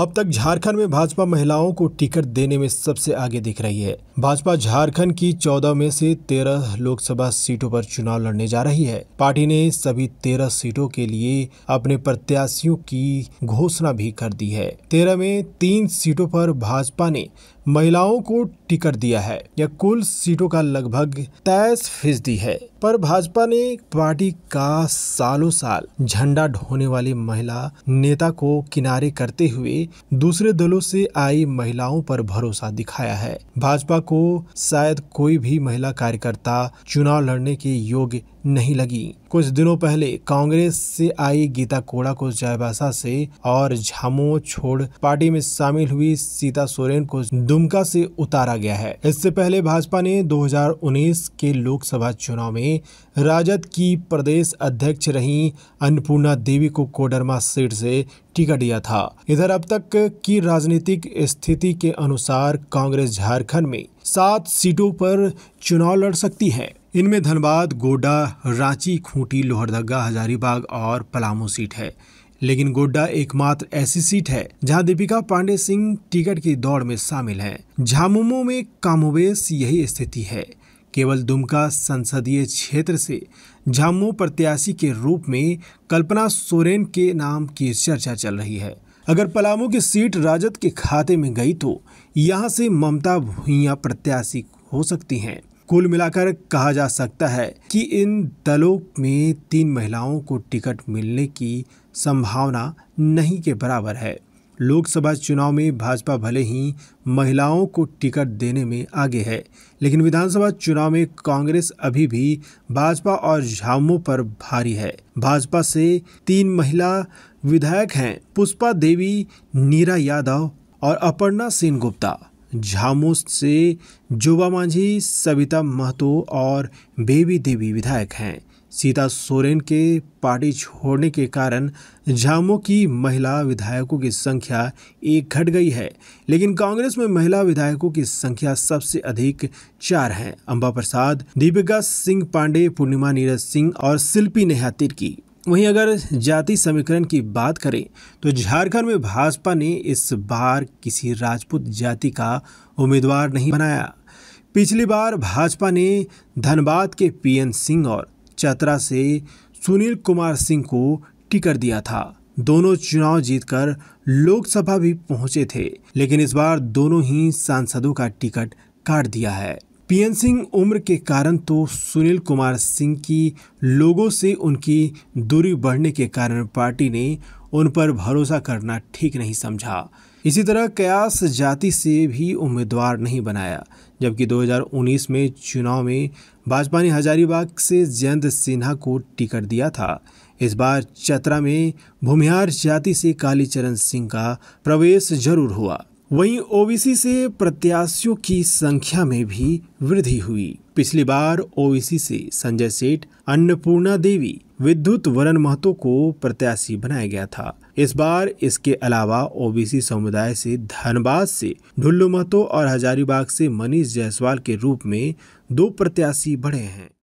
अब तक झारखंड में भाजपा महिलाओं को टिकट देने में सबसे आगे दिख रही है भाजपा झारखंड की चौदह में से तेरह लोकसभा सीटों पर चुनाव लड़ने जा रही है पार्टी ने सभी तेरह सीटों के लिए अपने प्रत्याशियों की घोषणा भी कर दी है तेरह में तीन सीटों पर भाजपा ने महिलाओं को टिकट दिया है यह कुल सीटों का लगभग तेईस फीसदी है पर भाजपा ने पार्टी का सालों साल झंडा ढोने वाली महिला नेता को किनारे करते हुए दूसरे दलों से आई महिलाओं पर भरोसा दिखाया है भाजपा को शायद कोई भी महिला कार्यकर्ता चुनाव लड़ने के योग्य नहीं लगी कुछ दिनों पहले कांग्रेस से आई गीता कोड़ा को जायबासा से और झामो छोड़ पार्टी में शामिल हुई सीता सोरेन को दुमका से उतारा गया है इससे पहले भाजपा ने 2019 के लोकसभा चुनाव में राजद की प्रदेश अध्यक्ष रही अन्नपूर्णा देवी को कोडरमा सीट से टिकट दिया था इधर अब तक की राजनीतिक स्थिति के अनुसार कांग्रेस झारखंड में सात सीटों पर चुनाव लड़ सकती है इनमें धनबाद गोड्डा रांची खूंटी लोहरदगा हजारीबाग और पलामू सीट है लेकिन गोड्डा एकमात्र ऐसी सीट है जहां दीपिका पांडे सिंह टिकट की दौड़ में शामिल हैं। झामुमो में कामोवेश यही स्थिति है केवल दुमका संसदीय क्षेत्र से झामुमो प्रत्याशी के रूप में कल्पना सोरेन के नाम की चर्चा चल रही है अगर पलामू की सीट राजद के खाते में गई तो यहाँ से ममता भूया प्रत्याशी हो सकती हैं कुल मिलाकर कहा जा सकता है कि इन दलों में तीन महिलाओं को टिकट मिलने की संभावना नहीं के बराबर है लोकसभा चुनाव में भाजपा भले ही महिलाओं को टिकट देने में आगे है लेकिन विधानसभा चुनाव में कांग्रेस अभी भी भाजपा और झामो पर भारी है भाजपा से तीन महिला विधायक हैं पुष्पा देवी नीरा यादव और अपर्णा सेन गुप्ता झामुस से जोबा मांझी सविता महतो और बेबी देवी विधायक हैं सीता सोरेन के पार्टी छोड़ने के कारण झामो की महिला विधायकों की संख्या एक घट गई है लेकिन कांग्रेस में महिला विधायकों की संख्या सबसे अधिक चार हैं अंबा प्रसाद दीपिका सिंह पांडे पूर्णिमा नीरज सिंह और शिल्पी नेहा तिर्की वहीं अगर जाति समीकरण की बात करें तो झारखंड में भाजपा ने इस बार किसी राजपूत जाति का उम्मीदवार नहीं बनाया पिछली बार भाजपा ने धनबाद के पीएन सिंह और चतरा से सुनील कुमार सिंह को टिकट दिया था दोनों चुनाव जीतकर लोकसभा भी पहुंचे थे लेकिन इस बार दोनों ही सांसदों का टिकट काट दिया है पीएन सिंह उम्र के कारण तो सुनील कुमार सिंह की लोगों से उनकी दूरी बढ़ने के कारण पार्टी ने उन पर भरोसा करना ठीक नहीं समझा इसी तरह कयास जाति से भी उम्मीदवार नहीं बनाया जबकि 2019 में चुनाव में भाजपा ने हजारीबाग से जयंत सिन्हा को टिकट दिया था इस बार चतरा में भूमिहार जाति से कालीचरण सिंह का प्रवेश जरूर हुआ वहीं ओबीसी से प्रत्याशियों की संख्या में भी वृद्धि हुई पिछली बार ओबीसी से संजय सेठ अन्नपूर्णा देवी विद्युत वरण महतो को प्रत्याशी बनाया गया था इस बार इसके अलावा ओबीसी समुदाय से धनबाद से ढुल्लू महतो और हजारीबाग से मनीष जायसवाल के रूप में दो प्रत्याशी बढ़े हैं